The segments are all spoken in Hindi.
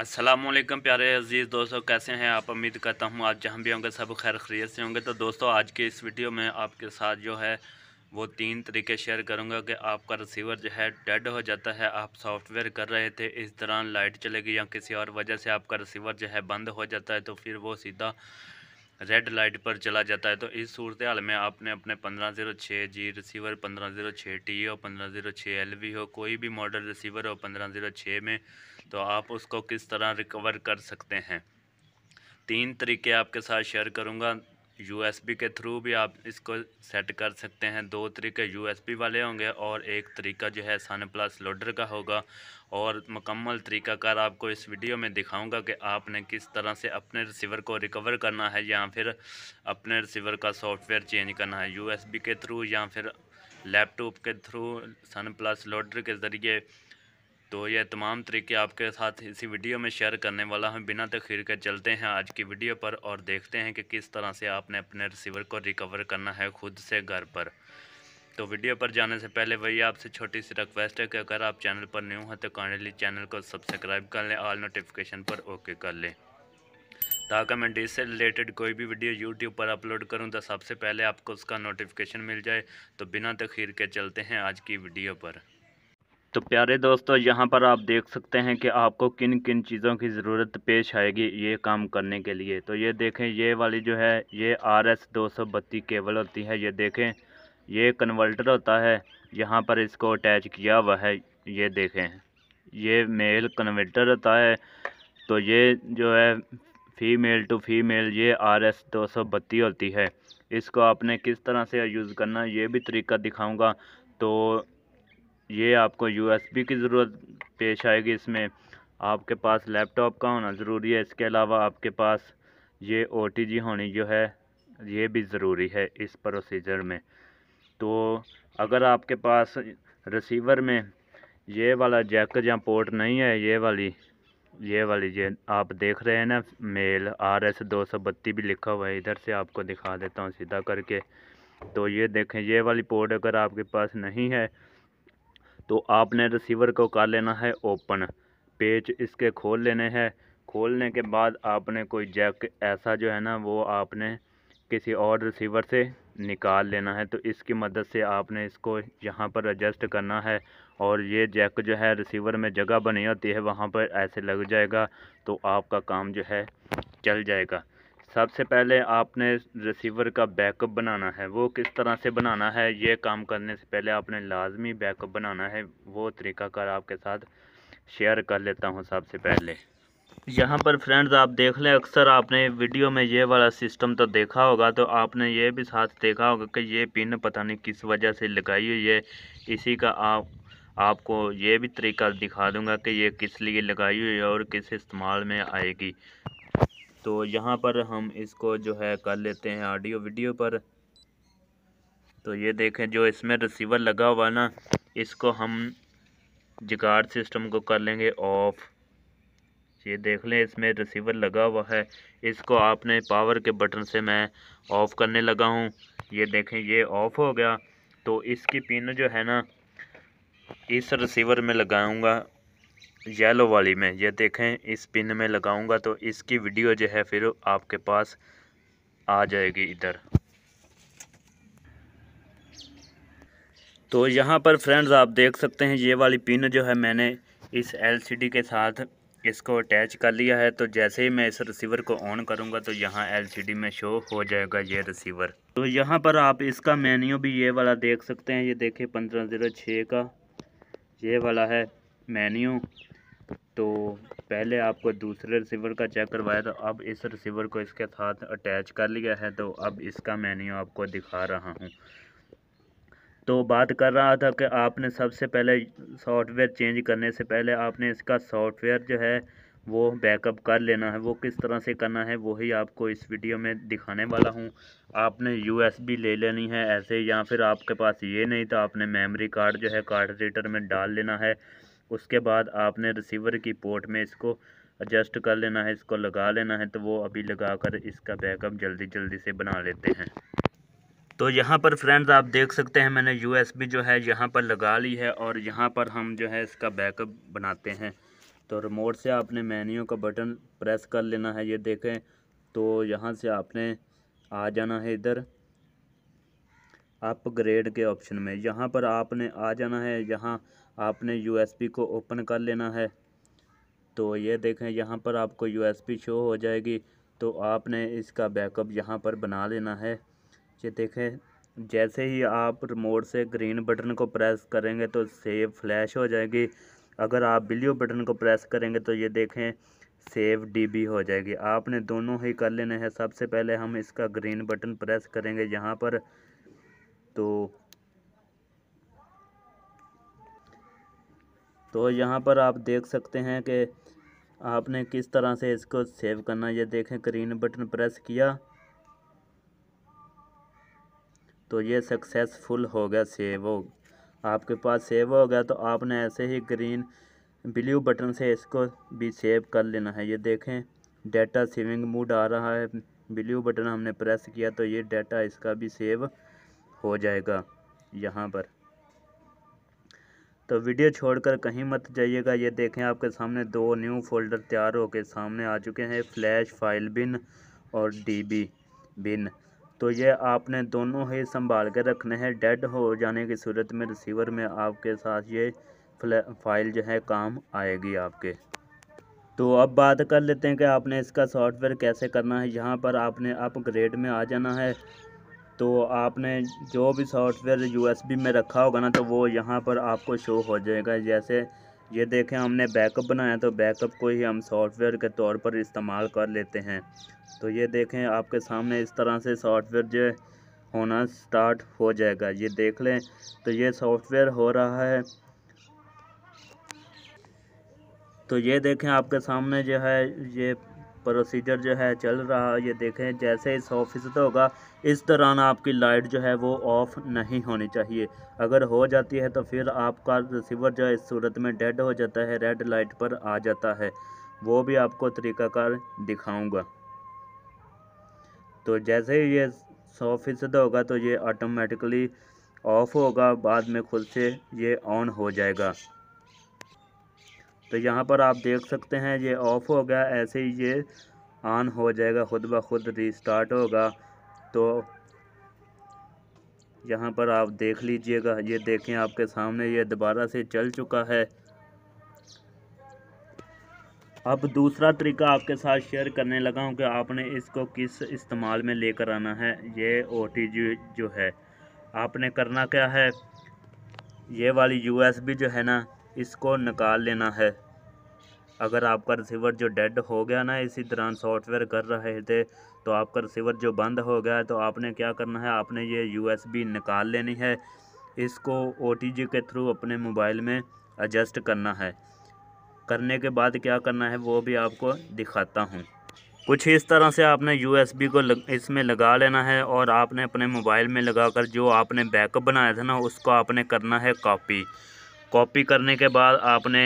असलम प्यारे अजीज़ दोस्तों कैसे हैं आप उम्मीद करता हूँ आज जहाँ भी होंगे सब खैर खरीत से होंगे तो दोस्तों आज के इस वीडियो में आपके साथ जो है वो तीन तरीके शेयर करूँगा कि आपका रिसीवर जो है डेड हो जाता है आप सॉफ्टवेयर कर रहे थे इस दौरान लाइट चलेगी या किसी और वजह से आपका रिसीवर जो है बंद हो जाता है तो फिर वो सीधा रेड लाइट पर चला जाता है तो इस सूरत हाल में आपने अपने पंद्रह जीरो छः जी रिसीवर पंद्रह जीरो छः टी हो पंद्रह जीरो छः एल वी हो कोई भी मॉडल रिसीवर हो पंद्रह जीरो छः में तो आप उसको किस तरह रिकवर कर सकते हैं तीन तरीके आपके साथ शेयर करूँगा यूएसबी के थ्रू भी आप इसको सेट कर सकते हैं दो तरीके यूएसबी वाले होंगे और एक तरीका जो है सन प्लस लोडर का होगा और मुकम्मल तरीकाकार आपको इस वीडियो में दिखाऊंगा कि आपने किस तरह से अपने रिसीवर को रिकवर करना है या फिर अपने रिसीवर का सॉफ्टवेयर चेंज करना है यूएसबी के थ्रू या फिर लैपटॉप के थ्रू सन प्लस लोडर के ज़रिए तो यह तमाम तरीके आपके साथ इसी वीडियो में शेयर करने वाला हूँ बिना तखीर के चलते हैं आज की वीडियो पर और देखते हैं कि किस तरह से आपने अपने रिसीवर को रिकवर करना है खुद से घर पर तो वीडियो पर जाने से पहले वही आपसे छोटी सी रिक्वेस्ट है कि अगर आप चैनल पर न्यू हैं तो काइंडली चैनल को सब्सक्राइब कर लें ऑल नोटिफिकेशन पर ओके कर लें ताकि मैं डी से रिलेटेड कोई भी वीडियो यूट्यूब पर अपलोड करूं तो सबसे पहले आपको उसका नोटिफिकेशन मिल जाए तो बिना तखीर के चलते हैं आज की वीडियो पर तो प्यारे दोस्तों यहाँ पर आप देख सकते हैं कि आपको किन किन चीज़ों की ज़रूरत पेश आएगी ये काम करने के लिए तो ये देखें ये वाली जो है ये आर एस दो सौ बत्ती केबल होती है ये देखें ये कन्वर्टर होता है यहाँ पर इसको अटैच किया हुआ है ये देखें ये मेल कन्वर्टर होता है तो ये जो है फ़ीमेल टू फीमेल ये आर एस दो सौ बत्ती होती है इसको आपने किस तरह से यूज़ करना ये भी तरीका दिखाऊँगा तो ये आपको यूएसबी की ज़रूरत पेश आएगी इसमें आपके पास लैपटॉप का होना ज़रूरी है इसके अलावा आपके पास ये ओ होनी जो है ये भी ज़रूरी है इस प्रोसीजर में तो अगर आपके पास रिसीवर में ये वाला जैक या पोर्ट नहीं है ये वाली ये वाली ये आप देख रहे हैं ना मेल आर एस दो सौ बत्ती भी लिखा हुआ है इधर से आपको दिखा देता हूँ सीधा करके तो ये देखें ये वाली पोर्ट अगर आपके पास नहीं है तो आपने रिसीवर को कर लेना है ओपन पेज इसके खोल लेने हैं खोलने के बाद आपने कोई जैक ऐसा जो है ना वो आपने किसी और रिसीवर से निकाल लेना है तो इसकी मदद से आपने इसको यहाँ पर एडजस्ट करना है और ये जैक जो है रिसीवर में जगह बनी होती है वहाँ पर ऐसे लग जाएगा तो आपका काम जो है चल जाएगा सबसे पहले आपने रिसीवर का बैकअप बनाना है वो किस तरह से बनाना है ये काम करने से पहले आपने लाजमी बैकअप बनाना है वो तरीकाकार आपके साथ शेयर कर लेता हूँ सबसे पहले यहाँ पर फ्रेंड्स आप देख लें अक्सर आपने वीडियो में ये वाला सिस्टम तो देखा होगा तो आपने ये भी साथ देखा होगा कि ये पिन पता नहीं किस वजह से लगाई हुई है इसी का आप आपको ये भी तरीका दिखा दूंगा कि ये किस लिए लगाई हुई है और किस इस्तेमाल में आएगी तो यहाँ पर हम इसको जो है कर लेते हैं ऑडियो वीडियो पर तो ये देखें जो इसमें रिसीवर लगा हुआ ना इसको हम जिगार सिस्टम को कर लेंगे ऑफ़ ये देख लें इसमें रिसीवर लगा हुआ है इसको आपने पावर के बटन से मैं ऑफ़ करने लगा हूँ ये देखें ये ऑफ़ हो गया तो इसकी पिन जो है ना इस रिसीवर में लगाऊंगा येलो वाली में ये देखें इस पिन में लगाऊंगा तो इसकी वीडियो जो है फिर आपके पास आ जाएगी इधर तो यहाँ पर फ्रेंड्स आप देख सकते हैं ये वाली पिन जो है मैंने इस एलसीडी के साथ इसको अटैच कर लिया है तो जैसे ही मैं इस रिसीवर को ऑन करूँगा तो यहाँ एलसीडी में शो हो जाएगा ये रिसीवर तो यहाँ पर आप इसका मेन्यू भी ये वाला देख सकते हैं ये देखिए पंद्रह ज़ीरो छः का ये वाला है मेन्यू तो पहले आपको दूसरे रिसीवर का चेक करवाया था तो अब इस रिसीवर को इसके साथ अटैच कर लिया है तो अब इसका मैन्यू आपको दिखा रहा हूँ तो बात कर रहा था कि आपने सबसे पहले सॉफ्टवेयर चेंज करने से पहले आपने इसका सॉफ्टवेयर जो है वो बैकअप कर लेना है वो किस तरह से करना है वही आपको इस वीडियो में दिखाने वाला हूँ आपने यूएसबी ले लेनी है ऐसे या फिर आपके पास ये नहीं तो आपने मेमोरी कार्ड जो है कार्ड रीडर में डाल लेना है उसके बाद आपने रिसीवर की पोर्ट में इसको एडजस्ट कर लेना है इसको लगा लेना है तो वो अभी लगा कर इसका बैकअप जल्दी जल्दी से बना लेते हैं तो यहाँ पर फ्रेंड्स आप देख सकते हैं मैंने यू जो है यहाँ पर लगा ली है और यहाँ पर हम जो है इसका बैकअप बनाते हैं तो रिमोट से आपने मेन्यू का बटन प्रेस कर लेना है ये देखें तो यहाँ से आपने आ जाना है इधर अपग्रेड के ऑप्शन में यहाँ पर आपने आ जाना है यहाँ आपने यू को ओपन कर लेना है तो ये देखें यहाँ पर आपको यू शो हो जाएगी तो आपने इसका बैकअप यहाँ पर बना लेना है ये देखें जैसे ही आप रिमोट से ग्रीन बटन को प्रेस करेंगे तो सेव फ्लैश हो जाएगी अगर आप बिल्यू बटन को प्रेस करेंगे तो ये देखें सेव डीबी हो जाएगी आपने दोनों ही कर लेने हैं सबसे पहले हम इसका ग्रीन बटन प्रेस करेंगे यहाँ पर तो तो यहाँ पर आप देख सकते हैं कि आपने किस तरह से इसको सेव करना ये देखें ग्रीन बटन प्रेस किया तो ये सक्सेसफुल हो गया सेव हो आपके पास सेव हो गया तो आपने ऐसे ही ग्रीन ब्लू बटन से इसको भी सेव कर लेना है ये देखें डेटा सेविंग मूड आ रहा है ब्लू बटन हमने प्रेस किया तो ये डाटा इसका भी सेव हो जाएगा यहाँ पर तो वीडियो छोड़कर कहीं मत जाइएगा ये देखें आपके सामने दो न्यू फोल्डर तैयार होकर सामने आ चुके हैं फ्लैश फाइल बिन और डीबी बिन तो ये आपने दोनों ही संभाल के रखने हैं डेड हो जाने की सूरत में रिसीवर में आपके साथ ये फाइल जो है काम आएगी आपके तो अब बात कर लेते हैं कि आपने इसका सॉफ्टवेयर कैसे करना है यहाँ पर आपने अपग्रेड में आ जाना है तो आपने जो भी सॉफ्टवेयर यू में रखा होगा ना तो वो यहाँ पर आपको शो हो जाएगा जैसे ये देखें हमने बैकअप बनाया तो बैकअप को ही हम सॉफ्टवेयर के तौर पर इस्तेमाल कर लेते हैं तो ये देखें आपके सामने इस तरह से सॉफ्टवेयर जो होना स्टार्ट हो जाएगा ये देख लें तो ये सॉफ्टवेयर हो रहा है तो ये देखें आपके सामने जो है ये प्रोसीजर जो है चल रहा है ये देखें जैसे इस सौ फीसद होगा इस दौरान आपकी लाइट जो है वो ऑफ नहीं होनी चाहिए अगर हो जाती है तो फिर आपका रिसीवर जो है इस सूरत में डेड हो जाता है रेड लाइट पर आ जाता है वो भी आपको तरीकाकार दिखाऊंगा तो जैसे ही ये सौ फीसद होगा तो ये ऑटोमेटिकली ऑफ़ होगा बाद में खुद से ये ऑन हो जाएगा तो यहाँ पर आप देख सकते हैं ये ऑफ़ हो गया ऐसे ही ये ऑन हो जाएगा खुद ब खुद रिस्टार्ट होगा तो यहाँ पर आप देख लीजिएगा ये देखें आपके सामने ये दोबारा से चल चुका है अब दूसरा तरीका आपके साथ शेयर करने लगा हूँ कि आपने इसको किस इस्तेमाल में लेकर आना है ये ओ जो है आपने करना क्या है ये वाली यू जो है ना इसको निकाल लेना है अगर आपका रिसीवर जो डेड हो गया ना इसी दौरान सॉफ्टवेयर कर रहे थे तो आपका रिसीवर जो बंद हो गया है तो आपने क्या करना है आपने ये यूएसबी निकाल लेनी है इसको ओ के थ्रू अपने मोबाइल में एडजस्ट करना है करने के बाद क्या करना है वो भी आपको दिखाता हूँ कुछ इस तरह से आपने यू को लग, इसमें लगा लेना है और आपने अपने मोबाइल में लगा जो आपने बैकअप बनाया था ना उसको आपने करना है कापी कॉपी करने के बाद आपने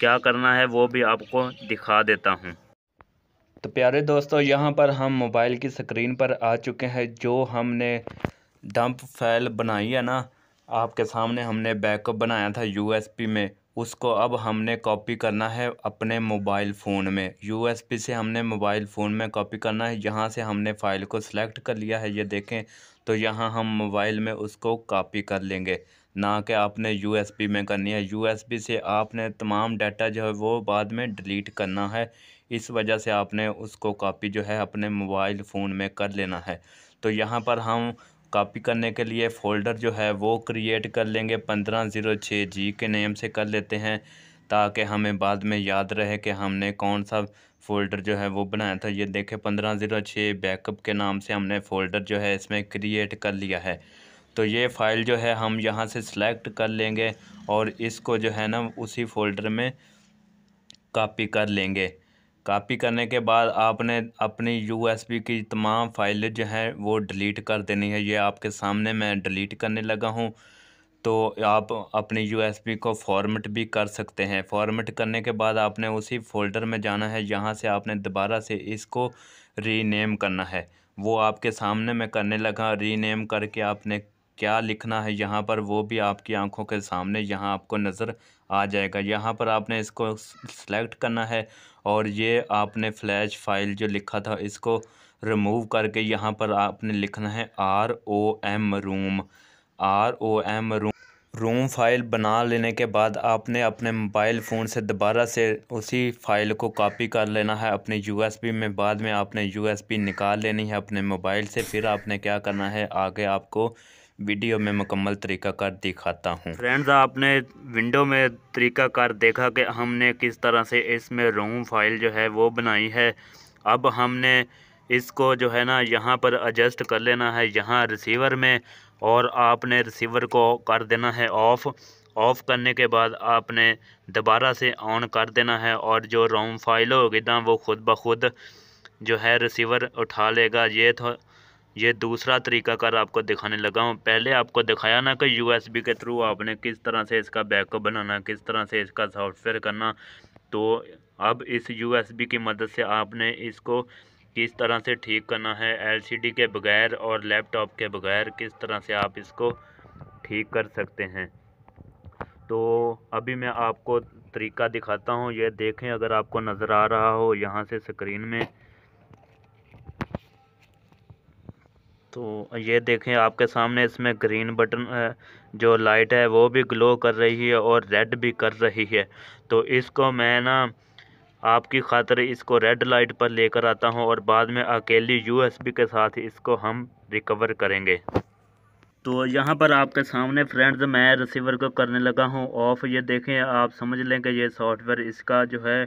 क्या करना है वो भी आपको दिखा देता हूँ तो प्यारे दोस्तों यहाँ पर हम मोबाइल की स्क्रीन पर आ चुके हैं जो हमने डंप फाइल बनाई है ना आपके सामने हमने बैकअप बनाया था यूएसपी में उसको अब हमने कॉपी करना है अपने मोबाइल फ़ोन में यूएसपी से हमने मोबाइल फ़ोन में कॉपी करना है यहाँ से हमने फ़ाइल को सिलेक्ट कर लिया है ये देखें तो यहाँ हम मोबाइल में उसको कॉपी कर लेंगे ना कि आपने यू में करनी है यू से आपने तमाम डाटा जो है वो बाद में डिलीट करना है इस वजह से आपने उसको कॉपी जो है अपने मोबाइल फ़ोन में कर लेना है तो यहाँ पर हम कॉपी करने के लिए फ़ोल्डर जो है वो क्रिएट कर लेंगे पंद्रह ज़ीरो छः जी के नेम से कर लेते हैं ताकि हमें बाद में याद रहे कि हमने कौन सा फ़ोल्डर जो है वो बनाया था ये देखें पंद्रह ज़ीरो छः बैकअप के नाम से हमने फ़ोल्डर जो है इसमें क्रिएट कर लिया है तो ये फ़ाइल जो है हम यहाँ से सिलेक्ट कर लेंगे और इसको जो है ना उसी फ़ोल्डर में कापी कर लेंगे कापी करने के बाद आपने अपनी यू की तमाम फाइलें जो हैं वो डिलीट कर देनी है ये आपके सामने मैं डिलीट करने लगा हूँ तो आप अपने यू को फॉर्मेट भी कर सकते हैं फॉर्मेट करने के बाद आपने उसी फ़ोल्डर में जाना है यहाँ से आपने दोबारा से इसको रीनेम करना है वो आपके सामने में करने लगा रीनेम करके आपने क्या लिखना है यहाँ पर वो भी आपकी आंखों के सामने यहाँ आपको नज़र आ जाएगा यहाँ पर आपने इसको सेलेक्ट करना है और ये आपने फ्लैश फाइल जो लिखा था इसको रिमूव करके यहाँ पर आपने लिखना है R O M room R O M room room file बना लेने के बाद आपने अपने मोबाइल फ़ोन से दोबारा से उसी फ़ाइल को कॉपी कर लेना है अपने यूएसबी में बाद में आपने यूएसबी निकाल लेनी है अपने मोबाइल से फिर आपने क्या करना है आगे आपको वीडियो में मुकम्मल तरीकाकार दिखाता हूँ फ्रेंड्स आपने विंडो में तरीकाकार देखा कि हमने किस तरह से इसमें रूम फाइल जो है वो बनाई है अब हमने इसको जो है ना यहाँ पर एडजस्ट कर लेना है यहाँ रिसीवर में और आपने रिसीवर को कर देना है ऑफ़ ऑफ़ करने के बाद आपने दोबारा से ऑन कर देना है और जो रोम फाइल होगी ना वो खुद ब खुद जो है रिसीवर उठा लेगा ये तो ये दूसरा तरीका कर आपको दिखाने लगा हूँ पहले आपको दिखाया ना कि यूएसबी के थ्रू आपने किस तरह से इसका बैकअप बनाना किस तरह से इसका सॉफ्टवेयर करना तो अब इस यूएसबी की मदद से आपने इसको किस तरह से ठीक करना है एलसीडी के बगैर और लैपटॉप के बगैर किस तरह से आप इसको ठीक कर सकते हैं तो अभी मैं आपको तरीका दिखाता हूँ ये देखें अगर आपको नज़र आ रहा हो यहाँ से स्क्रीन में तो ये देखें आपके सामने इसमें ग्रीन बटन जो लाइट है वो भी ग्लो कर रही है और रेड भी कर रही है तो इसको मैं ना आपकी खातर इसको रेड लाइट पर लेकर आता हूँ और बाद में अकेली यूएसबी के साथ इसको हम रिकवर करेंगे तो यहाँ पर आपके सामने फ्रेंड्स मैं रिसीवर को करने लगा हूँ ऑफ ये देखें आप समझ लें कि ये सॉफ्टवेयर इसका जो है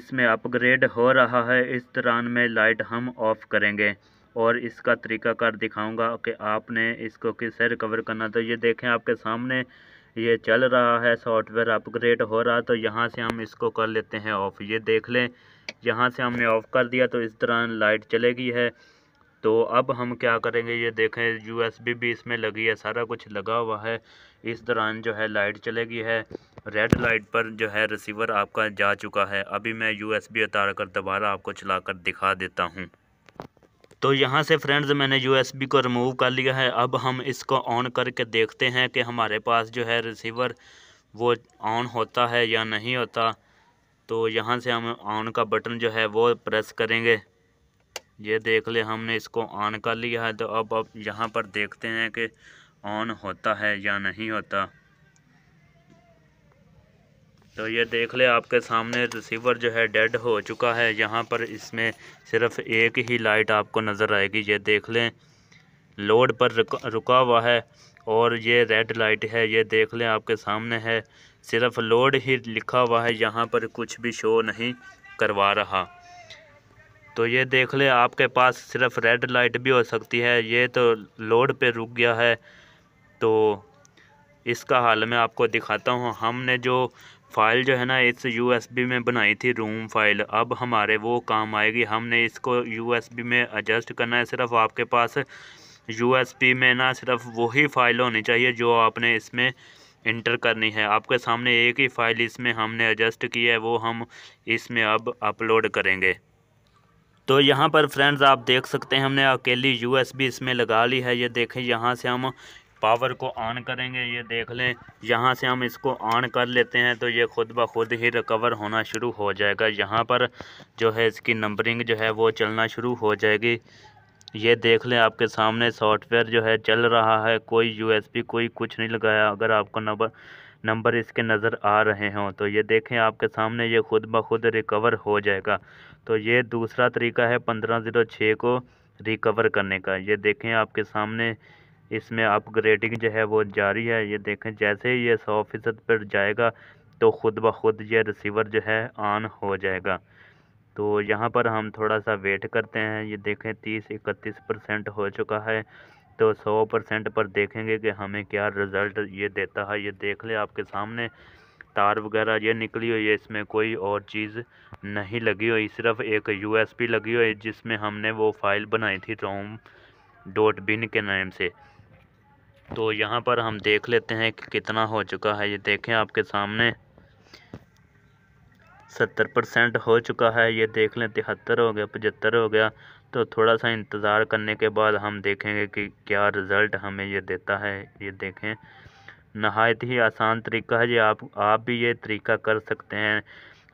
इसमें अपग्रेड हो रहा है इस दौरान में लाइट हम ऑफ करेंगे और इसका तरीकाकार दिखाऊंगा कि आपने इसको किससे रिकवर करना तो ये देखें आपके सामने ये चल रहा है सॉफ्टवेयर अपग्रेड हो रहा तो यहाँ से हम इसको कर लेते हैं ऑफ़ ये देख लें यहाँ से हमने ऑफ़ कर दिया तो इस तरह लाइट चलेगी है तो अब हम क्या करेंगे ये देखें यूएसबी भी इसमें लगी है सारा कुछ लगा हुआ है इस दौरान जो है लाइट चलेगी है रेड लाइट पर जो है रिसीवर आपका जा चुका है अभी मैं यूएसबी उतार कर दोबारा आपको चला कर दिखा देता हूँ तो यहाँ से फ्रेंड्स मैंने यूएसबी को रिमूव कर लिया है अब हम इसको ऑन करके देखते हैं कि हमारे पास जो है रिसीवर वो ऑन होता है या नहीं होता तो यहाँ से हम ऑन का बटन जो है वो प्रेस करेंगे ये देख ले हमने इसको ऑन कर लिया है तो अब अब यहाँ पर देखते हैं कि ऑन होता है या नहीं होता तो ये देख ले आपके सामने रिसीवर जो है डेड हो चुका है यहाँ पर इसमें सिर्फ एक ही लाइट आपको नज़र आएगी ये देख लें लोड पर रुका, रुका हुआ है और ये रेड लाइट है ये देख लें आपके सामने है सिर्फ लोड ही लिखा हुआ है यहाँ पर कुछ भी शो नहीं करवा रहा तो ये देख लें आपके पास सिर्फ रेड लाइट भी हो सकती है ये तो लोड पर रुक गया है तो इसका हाल मैं आपको दिखाता हूँ हमने जो फ़ाइल जो है ना इस यू में बनाई थी रूम फाइल अब हमारे वो काम आएगी हमने इसको यू में एडजस्ट करना है सिर्फ आपके पास यू में ना सिर्फ वही फ़ाइल होनी चाहिए जो आपने इसमें इंटर करनी है आपके सामने एक ही फ़ाइल इसमें हमने एडजस्ट की है वो हम इसमें अब अपलोड करेंगे तो यहाँ पर फ्रेंड्स आप देख सकते हैं हमने अकेली यू इसमें लगा ली है ये देखें यहाँ से हम पावर को ऑन करेंगे ये देख लें यहाँ से हम इसको ऑन कर लेते हैं तो ये खुद ब खुद ही रिकवर होना शुरू हो जाएगा यहाँ पर जो है इसकी नंबरिंग जो है वो चलना शुरू हो जाएगी ये देख लें आपके सामने सॉफ्टवेयर जो है चल रहा है कोई यूएसबी कोई कुछ नहीं लगाया अगर आपको नंबर नंबर इसके नज़र आ रहे हों तो ये देखें आपके सामने ये खुद ब खुद रिकवर हो जाएगा तो ये दूसरा तरीका है पंद्रह ज़ीरो छः को रिकवर करने का ये देखें आपके सामने इसमें अपग्रेडिंग जो है वो जारी है ये देखें जैसे ही ये सौ फीसद पर जाएगा तो ख़ुद ब खुद ये रिसीवर जो है ऑन हो जाएगा तो यहाँ पर हम थोड़ा सा वेट करते हैं ये देखें तीस इकतीस परसेंट हो चुका है तो सौ परसेंट पर देखेंगे कि हमें क्या रिज़ल्ट ये देता है ये देख ले आपके सामने तार वगैरह ये निकली हुई है इसमें कोई और चीज़ नहीं लगी हुई सिर्फ एक यू लगी हुई जिसमें हमने वो फाइल बनाई थी रोम डॉट बिन के नाम से तो यहाँ पर हम देख लेते हैं कि कितना हो चुका है ये देखें आपके सामने सत्तर परसेंट हो चुका है ये देख लें तिहत्तर हो गया पचहत्तर हो गया तो थोड़ा सा इंतज़ार करने के बाद हम देखेंगे कि क्या रिज़ल्ट हमें ये देता है ये देखें नहायत ही आसान तरीका है ये आप आप भी ये तरीका कर सकते हैं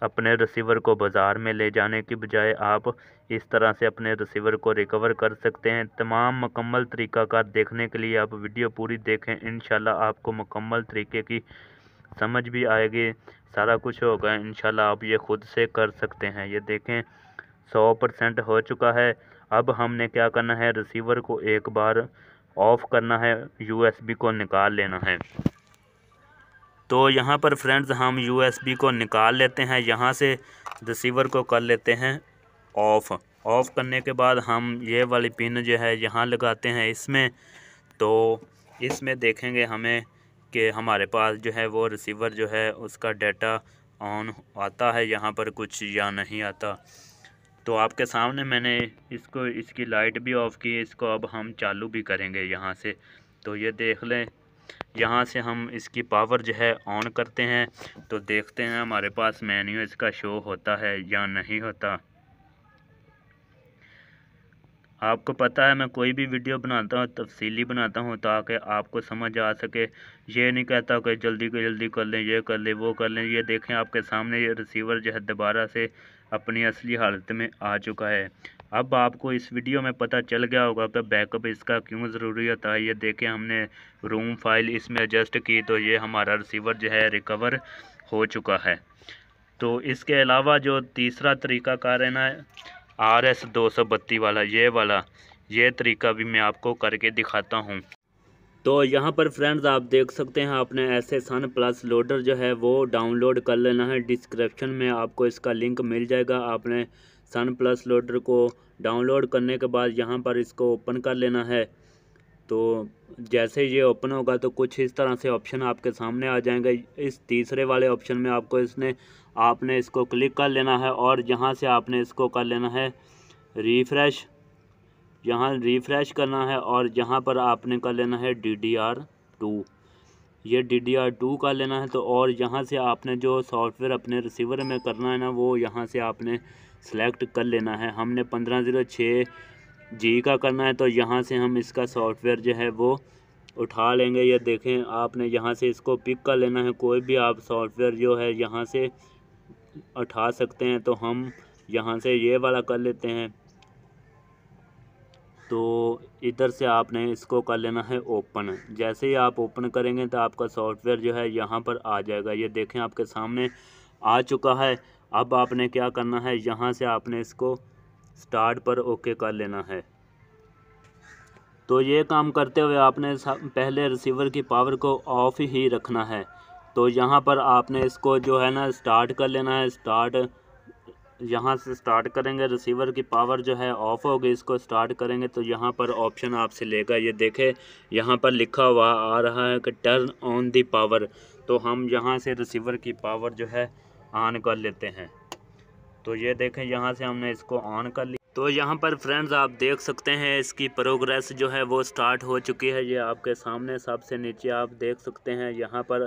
अपने रिसीवर को बाज़ार में ले जाने की बजाय आप इस तरह से अपने रिसीवर को रिकवर कर सकते हैं तमाम मकम्मल तरीक़ाकार देखने के लिए आप वीडियो पूरी देखें इन आपको मकम्मल तरीके की समझ भी आएगी सारा कुछ होगा इन आप ये ख़ुद से कर सकते हैं ये देखें सौ परसेंट हो चुका है अब हमने क्या करना है रिसीवर को एक बार ऑफ़ करना है यूएसबी को निकाल लेना है तो यहाँ पर फ्रेंड्स हम यू को निकाल लेते हैं यहाँ से रिसीवर को कर लेते हैं ऑफ़ ऑफ़ करने के बाद हम ये वाली पिन जो है यहाँ लगाते हैं इसमें तो इसमें देखेंगे हमें कि हमारे पास जो है वो रिसीवर जो है उसका डाटा ऑन आता है यहाँ पर कुछ या नहीं आता तो आपके सामने मैंने इसको इसकी लाइट भी ऑफ़ की इसको अब हम चालू भी करेंगे यहाँ से तो ये देख लें यहाँ से हम इसकी पावर जो है ऑन करते हैं तो देखते हैं हमारे पास मेन्यू इसका शो होता है या नहीं होता आपको पता है मैं कोई भी वीडियो बनाता हूँ तफसीली बनाता हूँ ताकि आपको समझ आ सके ये नहीं कहता कि जल्दी को जल्दी कर लें ये कर लें वो कर लें ये देखें आपके सामने ये रिसीवर जो है दोबारा से अपनी असली हालत में आ चुका है अब आपको इस वीडियो में पता चल गया होगा कि बैकअप इसका क्यों ज़रूरत है ये देखें हमने रूम फाइल इसमें एडजस्ट की तो ये हमारा रिसीवर जो है रिकवर हो चुका है तो इसके अलावा जो तीसरा तरीका कार है ना आर एस दो सौ बत्ती वाला ये वाला ये तरीका भी मैं आपको करके दिखाता हूँ तो यहाँ पर फ्रेंड्स आप देख सकते हैं आपने ऐसे सन प्लस लोडर जो है वो डाउनलोड कर लेना है डिस्क्रिप्शन में आपको इसका लिंक मिल जाएगा आपने सन प्लस लोडर को डाउनलोड करने के बाद यहाँ पर इसको ओपन कर लेना है तो जैसे ये ओपन होगा तो कुछ इस तरह से ऑप्शन आपके सामने आ जाएंगे इस तीसरे वाले ऑप्शन में आपको इसने आपने इसको क्लिक कर लेना है और यहाँ से आपने इसको कर लेना है रिफ़्रेश यहाँ रिफ़्रेश करना है और यहाँ पर आपने कर लेना है डी डी आर टू ये डी डी आर टू कर लेना है तो और यहाँ से आपने जो सॉफ्टवेयर अपने रिसीवर में करना है ना वो यहाँ से आपने सेलेक्ट कर लेना है हमने पंद्रह ज़ीरो छः जी का करना है तो यहाँ से हम इसका सॉफ्टवेयर जो है वो उठा लेंगे या देखें आपने यहाँ से इसको पिक कर लेना है कोई भी आप सॉफ्टवेयर जो है यहाँ से उठा सकते हैं तो हम यहाँ से ये वाला कर लेते हैं तो इधर से आपने इसको कर लेना है ओपन जैसे ही आप ओपन करेंगे तो आपका सॉफ्टवेयर जो है यहाँ पर आ जाएगा ये देखें आपके सामने आ चुका है अब आपने क्या करना है यहाँ से आपने इसको स्टार्ट पर ओके कर लेना है तो ये काम करते हुए आपने पहले रिसीवर की पावर को ऑफ ही रखना है तो यहाँ पर आपने इसको जो है ना स्टार्ट कर लेना है स्टार्ट यहाँ से स्टार्ट करेंगे रिसीवर की पावर जो है ऑफ होगी इसको स्टार्ट करेंगे तो यहाँ पर ऑप्शन आपसे लेगा ये देखे यहाँ पर लिखा हुआ आ रहा है कि टर्न ऑन दी पावर तो हम यहाँ से रिसीवर की पावर जो है ऑन कर लेते हैं तो ये देखें यहाँ से हमने इसको ऑन कर लिया तो यहाँ पर फ्रेंड्स आप देख सकते हैं इसकी प्रोग्रेस जो है वो स्टार्ट हो चुकी है ये आपके सामने सबसे नीचे आप देख सकते हैं यहाँ पर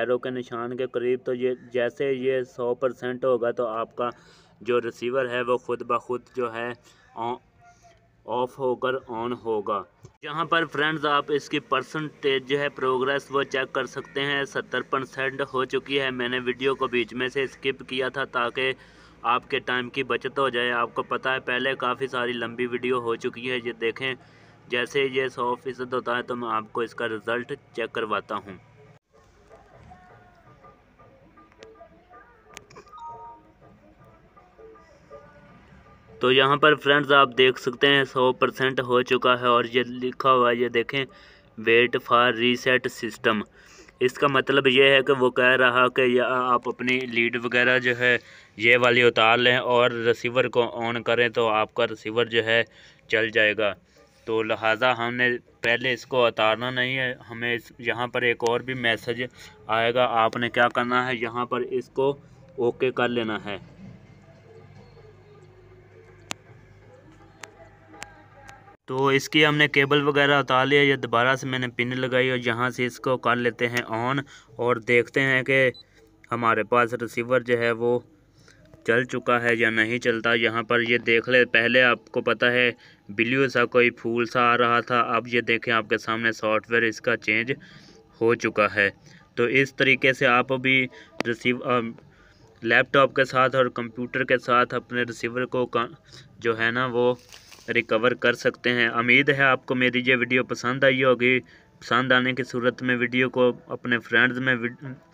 एरो के निशान के करीब तो ये जैसे ये सौ परसेंट होगा तो आपका जो रिसीवर है वो खुद ब खुद जो है ऑफ होकर ऑन होगा यहाँ पर फ्रेंड्स आप इसकी परसेंटेज जो है प्रोग्रेस वो चेक कर सकते हैं सत्तर परसेंट हो चुकी है मैंने वीडियो को बीच में से स्किप किया था ताकि आपके टाइम की बचत हो जाए आपको पता है पहले काफ़ी सारी लंबी वीडियो हो चुकी है ये देखें जैसे ये सौ फीसद होता है तो मैं आपको इसका रिज़ल्ट चेक करवाता हूँ तो यहाँ पर फ्रेंड्स आप देख सकते हैं सौ परसेंट हो चुका है और ये लिखा हुआ है ये देखें वेट फॉर रीसेट सिस्टम इसका मतलब ये है कि वो कह रहा कि या आप अपनी लीड वगैरह जो है ये वाली उतार लें और रिसीवर को ऑन करें तो आपका रिसीवर जो है चल जाएगा तो लिहाजा हमने पहले इसको उतारना नहीं है हमें इस यहाँ पर एक और भी मैसेज आएगा आपने क्या करना है यहाँ पर इसको ओके कर लेना है तो इसकी हमने केबल वगैरह उतार लिया ये दोबारा से मैंने पिन लगाई और यहाँ से इसको कर लेते हैं ऑन और देखते हैं कि हमारे पास रिसीवर जो है वो चल चुका है या नहीं चलता यहाँ पर ये देख ले पहले आपको पता है बिल्यू सा कोई फूल सा आ रहा था अब ये देखें आपके सामने सॉफ्टवेयर इसका चेंज हो चुका है तो इस तरीके से आप अभी रिसीव लैपटॉप के साथ और कंप्यूटर के साथ अपने रिसीवर को जो है ना वो रिकवर कर सकते हैं उम्मीद है आपको मेरी ये वीडियो पसंद आई होगी पसंद आने की सूरत में वीडियो को अपने फ्रेंड्स में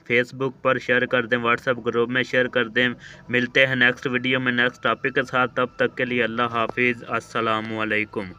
फेसबुक पर शेयर कर दें व्हाट्सएप ग्रुप में शेयर कर दें मिलते हैं नेक्स्ट वीडियो में नेक्स्ट टॉपिक के साथ तब तक के लिए अल्लाह हाफिज़ असलकम